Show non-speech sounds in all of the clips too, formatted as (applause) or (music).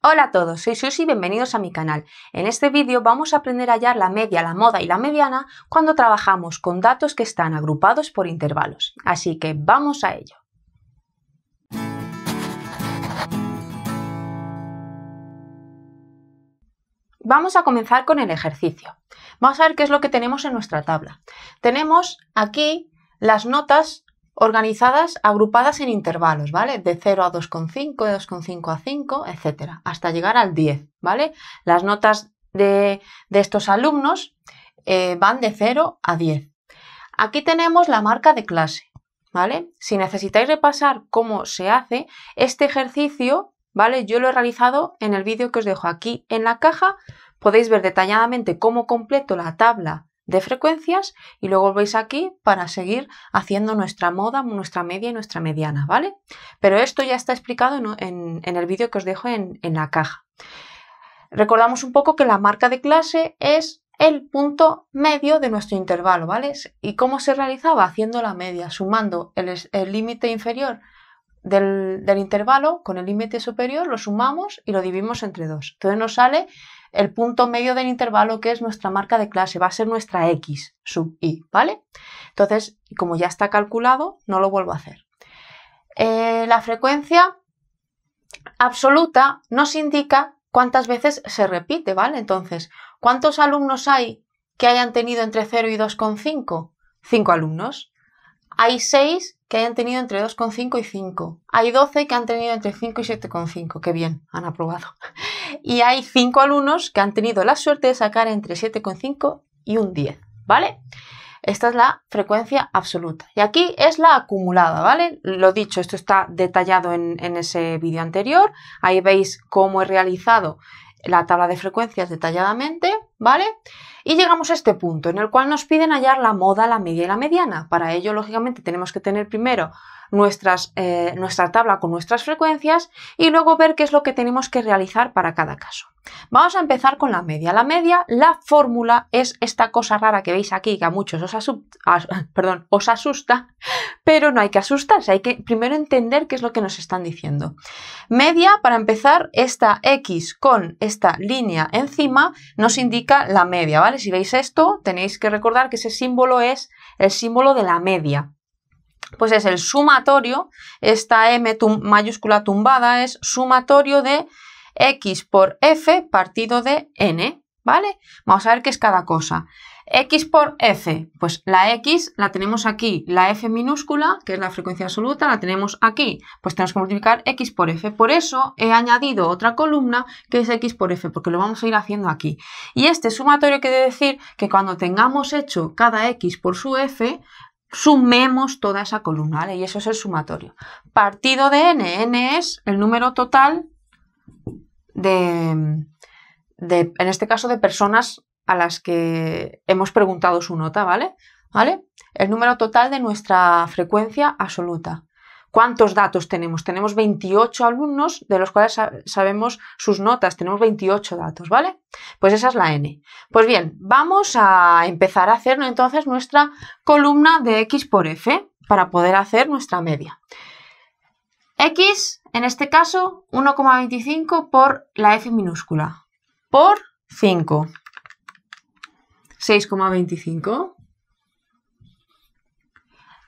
Hola a todos, soy Susy, y bienvenidos a mi canal. En este vídeo vamos a aprender a hallar la media, la moda y la mediana cuando trabajamos con datos que están agrupados por intervalos. Así que vamos a ello. Vamos a comenzar con el ejercicio. Vamos a ver qué es lo que tenemos en nuestra tabla. Tenemos aquí las notas organizadas, agrupadas en intervalos, ¿vale? De 0 a 2,5, de 2,5 a 5, etcétera, hasta llegar al 10, ¿vale? Las notas de, estos alumnos eh, van de 0 a 10. Aquí tenemos la marca de clase, ¿vale? Si necesitáis repasar cómo se hace, este ejercicio, ¿vale? Yo lo he realizado en el vídeo que os dejo aquí en la caja. Podéis ver detalladamente cómo completo la tabla de frecuencias y luego volvéis aquí para seguir haciendo nuestra moda, nuestra media y nuestra mediana, ¿vale? Pero esto ya está explicado en, el vídeo que os dejo en, la caja. Recordamos un poco que la marca de clase es el punto medio de nuestro intervalo, ¿vale? ¿Y cómo se realizaba? Haciendo la media, sumando el límite inferior del, del, intervalo con el límite superior, lo sumamos y lo dividimos entre dos. Entonces nos sale el punto medio del intervalo que es nuestra marca de clase, va a ser nuestra x sub i, ¿vale? Entonces, como ya está calculado, no lo vuelvo a hacer. Eh, la frecuencia absoluta nos indica cuántas veces se repite, ¿vale? Entonces, ¿cuántos alumnos hay que hayan tenido entre 0 y 2,5? 5 alumnos. Hay 6 que hayan tenido entre 2,5 y 5. Hay 12 que han tenido entre 5 y 7,5. Qué bien, han aprobado. Y hay 5 alumnos que han tenido la suerte de sacar entre 7,5 y un 10. ¿Vale? Esta es la frecuencia absoluta. Y aquí es la acumulada, ¿vale? Lo dicho, esto está detallado en, en ese vídeo anterior. Ahí veis cómo he realizado la tabla de frecuencias detalladamente, ¿vale? Y llegamos a este punto en el cual nos piden hallar la moda, la media y la mediana. Para ello, lógicamente, tenemos que tener primero eh, nuestra tabla con nuestras frecuencias y luego ver qué es lo que tenemos que realizar para cada caso. Vamos a empezar con la media. La media, la fórmula es esta cosa rara que veis aquí que a muchos os, (laughs) asusta, (laughs) pero no hay que asustarse, hay que primero entender qué es lo que nos están diciendo. Media, para empezar, esta X con esta línea encima nos indica la media, ¿vale? Si veis esto, tenéis que recordar que ese símbolo es el símbolo de la media, pues es el sumatorio, esta M mayúscula tumbada es sumatorio de x por f partido de n, ¿vale? Vamos a ver qué es cada cosa. X por F, pues la X la tenemos aquí, la F minúscula, que es la frecuencia absoluta, la tenemos aquí, pues tenemos que multiplicar X por F. Por eso he añadido otra columna que es X por F, porque lo vamos a ir haciendo aquí. Y este sumatorio quiere decir que cuando tengamos hecho cada X por su F, sumemos toda esa columna, ¿vale? Y eso es el sumatorio. Partido de n, n es el número total de, en este caso, de personas a las que hemos preguntado su nota, ¿vale? ¿Vale? El número total de nuestra frecuencia absoluta. ¿Cuántos datos tenemos? Tenemos 28 alumnos de los cuales sabemos sus notas, tenemos 28 datos, ¿vale? Pues esa es la N. Pues bien, vamos a empezar a hacer entonces nuestra columna de X por F para poder hacer nuestra media. X, en este caso, 1,25 por la F minúscula. Por 5. 6,25.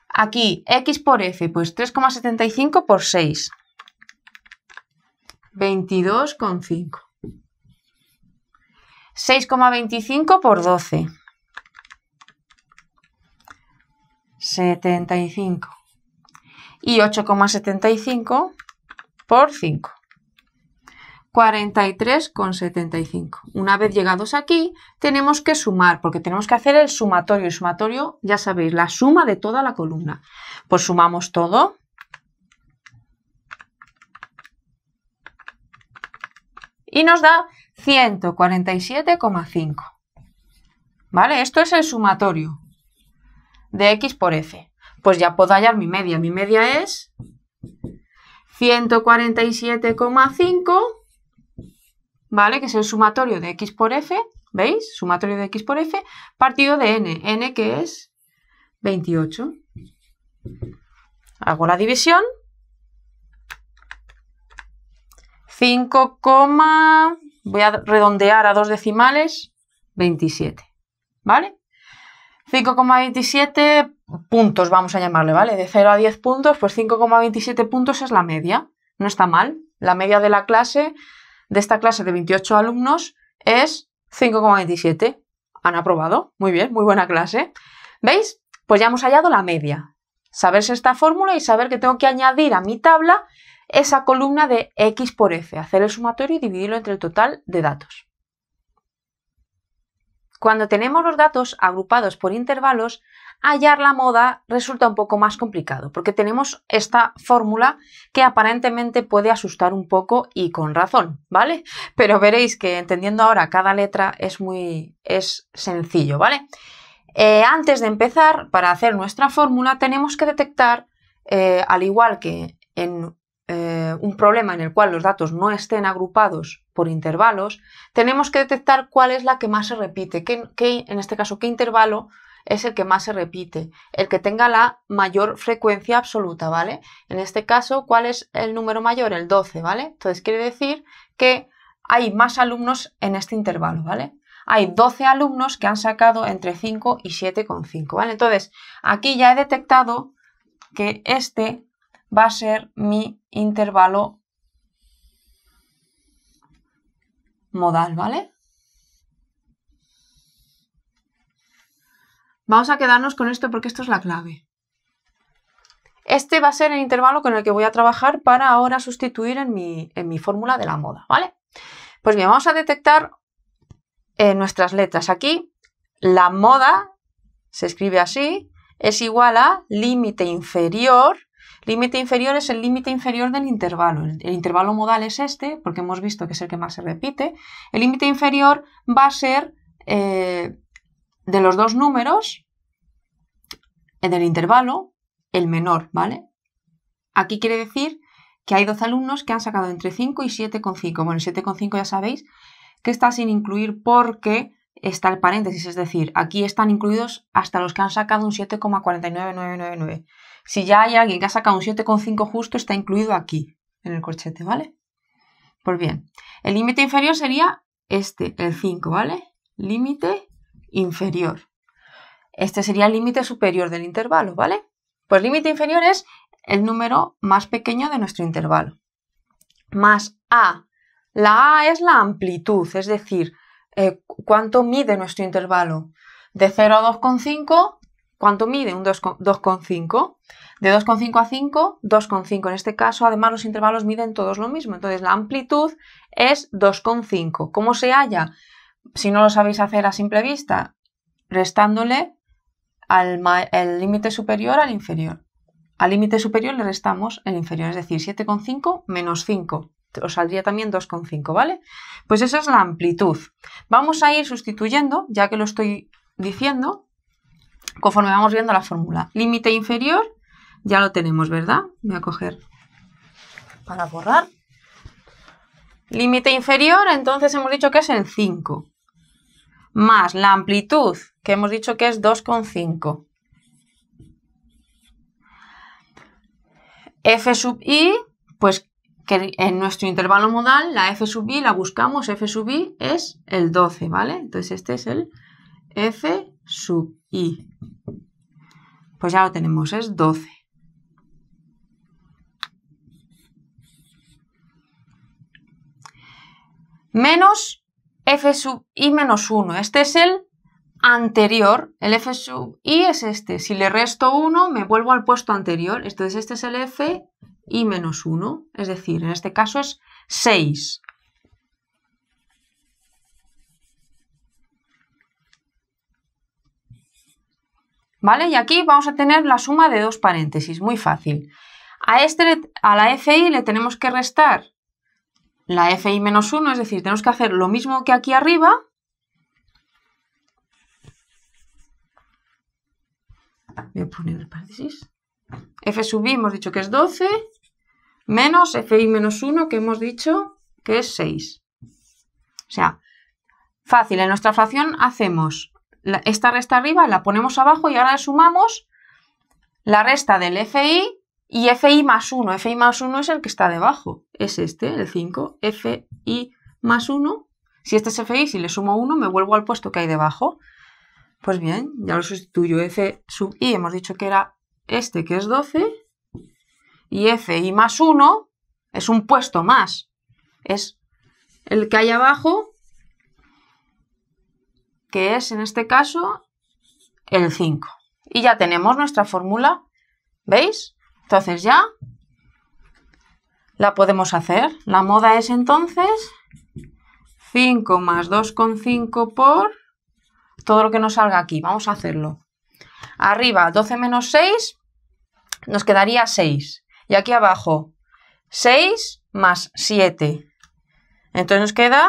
Aquí, X por F, pues 3,75 por 6. 22,5. 6,25 por 12. 75 y 8,75 por 5. 43,75. Una vez llegados aquí, tenemos que sumar, porque tenemos que hacer el sumatorio. El sumatorio, ya sabéis, la suma de toda la columna. Pues sumamos todo. Y nos da 147,5. ¿Vale? Esto es el sumatorio de x por f pues ya puedo hallar mi media. Mi media es 147,5, ¿vale? Que es el sumatorio de x por f, ¿veis? Sumatorio de x por f, partido de n, n que es 28. Hago la división. 5, voy a redondear a dos decimales, 27, ¿vale? 5,27 puntos, vamos a llamarle, ¿vale? De 0 a 10 puntos, pues 5,27 puntos es la media. No está mal. La media de la clase, de esta clase de 28 alumnos, es 5,27. Han aprobado. Muy bien, muy buena clase. ¿Veis? Pues ya hemos hallado la media. Saberse esta fórmula y saber que tengo que añadir a mi tabla esa columna de x por f, hacer el sumatorio y dividirlo entre el total de datos. Cuando tenemos los datos agrupados por intervalos, hallar la moda resulta un poco más complicado, porque tenemos esta fórmula que aparentemente puede asustar un poco y con razón, ¿vale? Pero veréis que entendiendo ahora cada letra es muy es sencillo, ¿vale? Eh, antes de empezar, para hacer nuestra fórmula, tenemos que detectar, eh, al igual que en eh, un problema en el cual los datos no estén agrupados por intervalos, tenemos que detectar cuál es la que más se repite, qué, en este caso qué intervalo es el que más se repite, el que tenga la mayor frecuencia absoluta, ¿vale? En este caso, ¿cuál es el número mayor? El 12, ¿vale? Entonces quiere decir que hay más alumnos en este intervalo, ¿vale? Hay 12 alumnos que han sacado entre 5 y 7,5, ¿vale? Entonces, aquí ya he detectado que este va a ser mi intervalo modal, ¿vale? Vamos a quedarnos con esto porque esto es la clave. Este va a ser el intervalo con el que voy a trabajar para ahora sustituir en mi, fórmula de la moda, ¿vale? Pues bien, vamos a detectar eh, nuestras letras. Aquí la moda, se escribe así, es igual a límite inferior Límite inferior es el límite inferior del intervalo. El, intervalo modal es este, porque hemos visto que es el que más se repite. El límite inferior va a ser eh, de los dos números en el intervalo, el menor, ¿vale? Aquí quiere decir que hay dos alumnos que han sacado entre 5 y 7,5. Bueno, el 7,5 ya sabéis que está sin incluir porque está el paréntesis, es decir, aquí están incluidos hasta los que han sacado un 7,49999. Si ya hay alguien que ha sacado un 7,5 justo, está incluido aquí, en el corchete, ¿vale? Pues bien, el límite inferior sería este, el 5, ¿vale? Límite inferior. Este sería el límite superior del intervalo, ¿vale? Pues límite inferior es el número más pequeño de nuestro intervalo. Más A. La A es la amplitud, es decir, eh, cuánto mide nuestro intervalo. De 0 a 2,5 ¿Cuánto mide? Un 2,5. De 2,5 a 5, 2,5. En este caso, además, los intervalos miden todos lo mismo. Entonces, la amplitud es 2,5. ¿Cómo se halla? Si no lo sabéis hacer a simple vista, restándole al el límite superior al inferior. Al límite superior le restamos el inferior, es decir, 7,5 menos 5. Os saldría también 2,5, ¿vale? Pues esa es la amplitud. Vamos a ir sustituyendo, ya que lo estoy diciendo, conforme vamos viendo la fórmula. Límite inferior, ya lo tenemos, ¿verdad? Voy a coger para borrar. Límite inferior, entonces hemos dicho que es el 5, más la amplitud, que hemos dicho que es 2,5. f sub i, pues que en nuestro intervalo modal la f sub i la buscamos, f sub i es el 12, ¿vale? Entonces este es el f sub y pues ya lo tenemos, es 12. Menos f sub i menos 1. Este es el anterior. El f sub i es este. Si le resto 1, me vuelvo al puesto anterior. Entonces este es el f i menos 1. Es decir, en este caso es 6. Y aquí vamos a tener la suma de dos paréntesis, muy fácil. A, este, a la FI le tenemos que restar la FI menos 1, es decir, tenemos que hacer lo mismo que aquí arriba. Voy a poner paréntesis. F sub i hemos dicho que es 12, menos FI menos 1 que hemos dicho que es 6. O sea, fácil, en nuestra fracción hacemos esta resta arriba la ponemos abajo y ahora sumamos la resta del FI y FI más 1. FI más 1 es el que está debajo, es este, el 5. FI más 1. Si este es FI, si le sumo 1, me vuelvo al puesto que hay debajo. Pues bien, ya lo sustituyo. F sub i hemos dicho que era este, que es 12. Y FI más 1 es un puesto más. Es el que hay abajo que es en este caso el 5. Y ya tenemos nuestra fórmula, ¿veis? Entonces ya la podemos hacer. La moda es entonces 5 más 2,5 por todo lo que nos salga aquí. Vamos a hacerlo. Arriba 12 menos 6 nos quedaría 6. Y aquí abajo 6 más 7. Entonces nos queda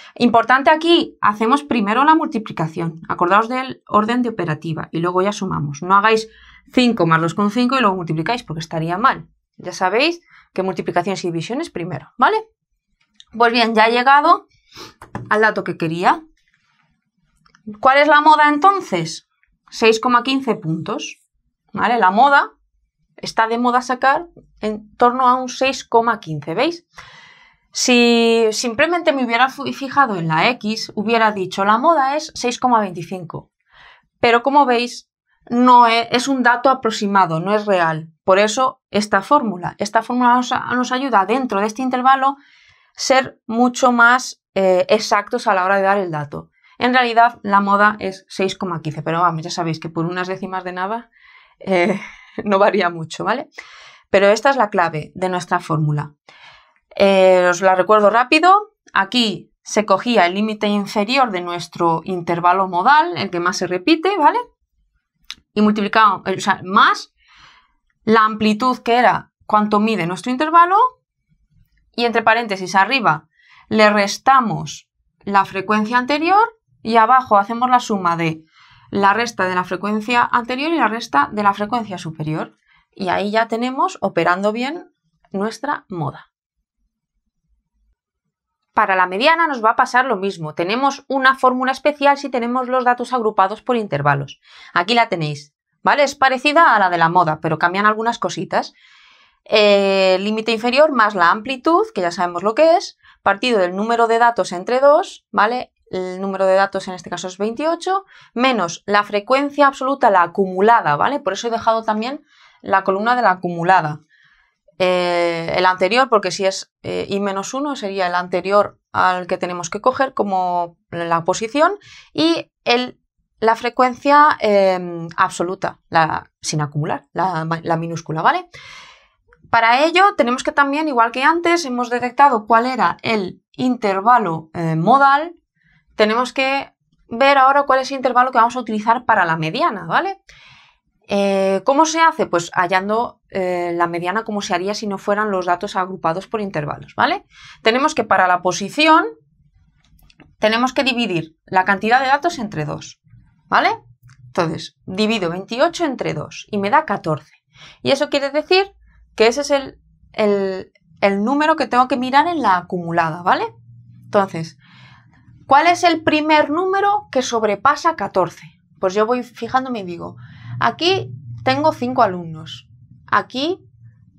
Importante aquí, hacemos primero la multiplicación. Acordaos del orden de operativa y luego ya sumamos. No hagáis 5 más 2,5 y luego multiplicáis porque estaría mal. Ya sabéis que multiplicaciones y divisiones primero, ¿vale? Pues bien, ya he llegado al dato que quería. ¿Cuál es la moda entonces? 6,15 puntos. ¿Vale? La moda está de moda sacar en torno a un 6,15, ¿veis? Si simplemente me hubiera fijado en la X, hubiera dicho la moda es 6,25. Pero como veis, no e, es, un dato aproximado, no es real. Por eso esta fórmula, esta fórmula nos, ayuda dentro de este intervalo ser mucho más eh, exactos a la hora de dar el dato. En realidad la moda es 6,15, pero vamos, ya sabéis que por unas décimas de nada eh, (laughs) no varía mucho, ¿vale? Pero esta es la clave de nuestra fórmula. Eh, os la recuerdo rápido. Aquí se cogía el límite inferior de nuestro intervalo modal, el que más se repite, ¿vale? Y multiplicamos eh, más la amplitud que era cuánto mide nuestro intervalo. Y entre paréntesis arriba le restamos la frecuencia anterior y abajo hacemos la suma de la resta de la frecuencia anterior y la resta de la frecuencia superior. Y ahí ya tenemos operando bien nuestra moda. Para la mediana nos va a pasar lo mismo. Tenemos una fórmula especial si tenemos los datos agrupados por intervalos. Aquí la tenéis. ¿Vale? Es parecida a la de la moda, pero cambian algunas cositas. Eh, límite inferior más la amplitud, que ya sabemos lo que es, partido del número de datos entre 2, ¿vale? El número de datos en este caso es 28, menos la frecuencia absoluta, la acumulada, ¿vale? Por eso he dejado también la columna de la acumulada. Eh, el anterior, porque si es eh, I-1 sería el anterior al que tenemos que coger como la posición y el, la frecuencia em, absoluta, la, sin acumular, la, minúscula, ¿vale? Para ello tenemos que también, igual que antes, hemos detectado cuál era el intervalo eh, modal, tenemos que ver ahora cuál es el intervalo que vamos a utilizar para la mediana, ¿vale? Eh, ¿Cómo se hace? Pues hallando eh, la mediana como se haría si no fueran los datos agrupados por intervalos, ¿vale? Tenemos que para la posición, tenemos que dividir la cantidad de datos entre 2, ¿vale? Entonces, divido 28 entre 2 y me da 14. Y eso quiere decir que ese es el, el número que tengo que mirar en la acumulada, ¿vale? Entonces, ¿cuál es el primer número que sobrepasa 14? Pues yo voy fijándome y digo, Aquí tengo 5 alumnos. Aquí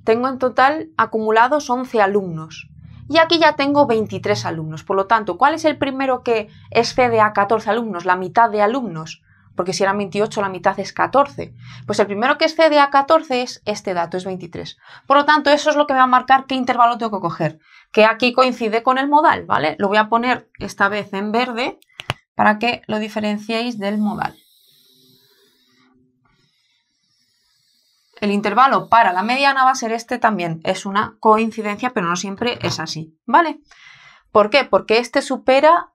tengo en total acumulados 11 alumnos. Y aquí ya tengo 23 alumnos. Por lo tanto, ¿cuál es el primero que excede a 14 alumnos? La mitad de alumnos. Porque si eran 28, la mitad es 14. Pues el primero que excede a 14 es este dato, es 23. Por lo tanto, eso es lo que me va a marcar qué intervalo tengo que coger. Que aquí coincide con el modal, ¿vale? Lo voy a poner esta vez en verde para que lo diferenciéis del modal. El intervalo para la mediana va a ser este también. Es una coincidencia, pero no siempre es así. ¿Vale? ¿Por qué? Porque este supera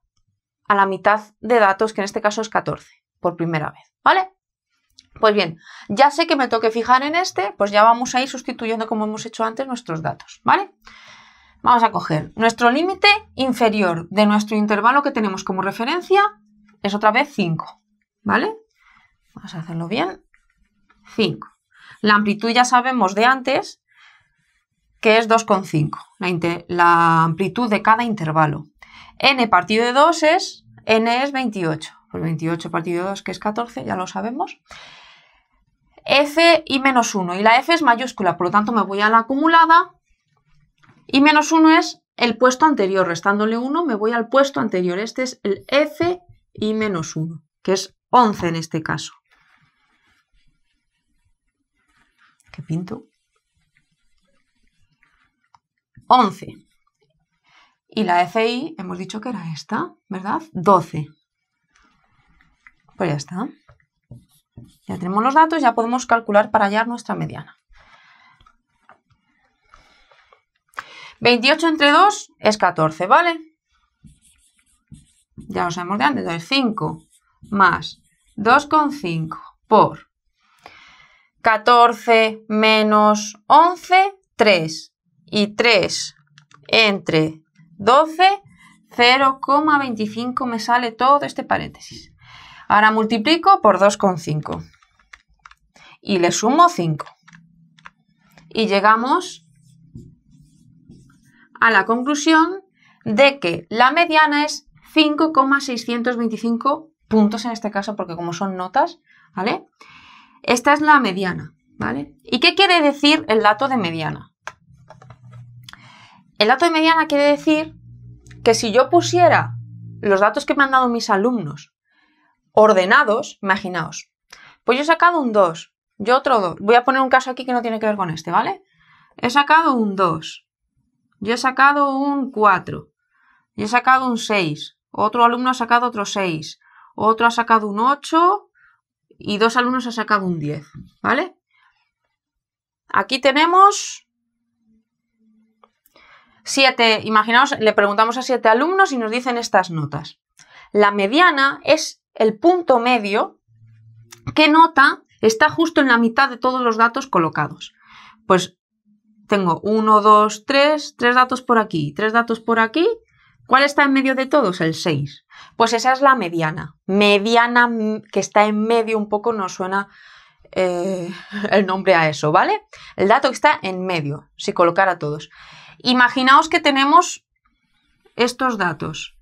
a la mitad de datos, que en este caso es 14, por primera vez. ¿Vale? Pues bien, ya sé que me toque fijar en este, pues ya vamos a ir sustituyendo como hemos hecho antes nuestros datos, ¿vale? Vamos a coger nuestro límite inferior de nuestro intervalo que tenemos como referencia, es otra vez 5, ¿vale? Vamos a hacerlo bien, 5. La amplitud ya sabemos de antes que es 2,5, la, amplitud de cada intervalo. n partido de 2 es, n es 28, pues 28 partido de 2 que es 14, ya lo sabemos. f y menos 1, y la f es mayúscula, por lo tanto me voy a la acumulada, y menos 1 es el puesto anterior, restándole 1 me voy al puesto anterior, este es el f y menos 1, que es 11 en este caso. pinto? 11. Y la FI hemos dicho que era esta, ¿verdad? 12. Pues ya está. Ya tenemos los datos, ya podemos calcular para hallar nuestra mediana. 28 entre 2 es 14, ¿vale? Ya lo sabemos de antes, entonces 5 más 2,5 por 14 menos 11, 3. Y 3 entre 12, 0,25 me sale todo este paréntesis. Ahora multiplico por 2,5. Y le sumo 5. Y llegamos a la conclusión de que la mediana es 5,625 puntos en este caso, porque como son notas, ¿vale? Esta es la mediana, ¿vale? ¿Y qué quiere decir el dato de mediana? El dato de mediana quiere decir que si yo pusiera los datos que me han dado mis alumnos ordenados, imaginaos, pues yo he sacado un 2, yo otro 2, voy a poner un caso aquí que no tiene que ver con este, ¿vale? He sacado un 2, yo he sacado un 4, yo he sacado un 6, otro alumno ha sacado otro 6, otro ha sacado un 8, y dos alumnos ha sacado un 10, ¿vale? Aquí tenemos 7, imaginaos, le preguntamos a 7 alumnos y nos dicen estas notas. La mediana es el punto medio que nota está justo en la mitad de todos los datos colocados. Pues tengo 1, 2, 3, 3 datos por aquí, tres datos por aquí ¿Cuál está en medio de todos? El 6. Pues esa es la mediana. Mediana mm, que está en medio un poco nos suena eh, (laughs) el nombre a eso, ¿vale? El dato que está en medio, si colocara todos. Imaginaos que tenemos estos datos.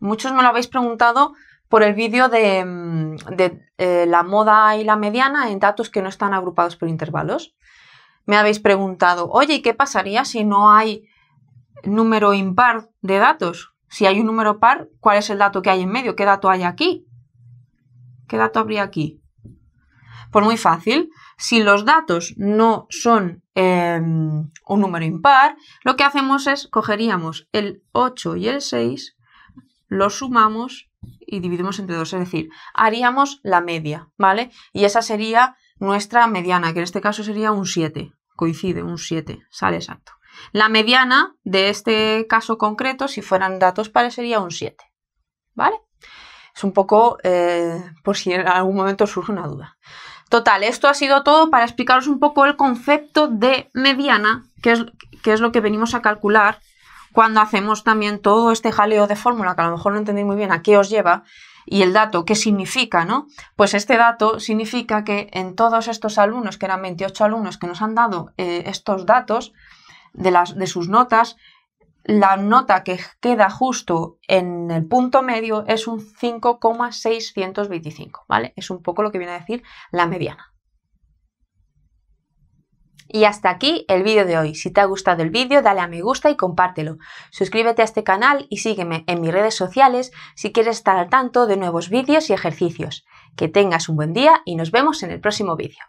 Muchos me lo habéis preguntado por el vídeo de, mm, eh, la moda y la mediana en datos que no están agrupados por intervalos. Me habéis preguntado, oye, ¿y qué pasaría si no hay número impar de datos. Si hay un número par, ¿cuál es el dato que hay en medio? ¿Qué dato hay aquí? ¿Qué dato habría aquí? Pues muy fácil. Si los datos no son em, un número impar, lo que hacemos es cogeríamos el 8 y el 6, lo sumamos y dividimos entre dos. Es decir, haríamos la media, ¿vale? Y esa sería nuestra mediana, que en este caso sería un 7. Coincide, un 7. Sale exacto. La mediana de este caso concreto, si fueran datos pares, sería un 7. ¿Vale? Es un poco eh, por si en algún momento surge una duda. Total, esto ha sido todo para explicaros un poco el concepto de mediana, que es, lo que venimos a calcular cuando hacemos también todo este jaleo de fórmula, que a lo mejor no entendéis muy bien a qué os lleva, y el dato, qué significa, ¿no? Pues este dato significa que en todos estos alumnos, que eran 28 alumnos que nos han dado eh, estos datos, de, las, de sus notas, la nota que queda justo en el punto medio es un 5,625, ¿vale? Es un poco lo que viene a decir la mediana. Y hasta aquí el vídeo de hoy. Si te ha gustado el vídeo, dale a me gusta y compártelo. Suscríbete a este canal y sígueme en mis redes sociales si quieres estar al tanto de nuevos vídeos y ejercicios. Que tengas un buen día y nos vemos en el próximo vídeo.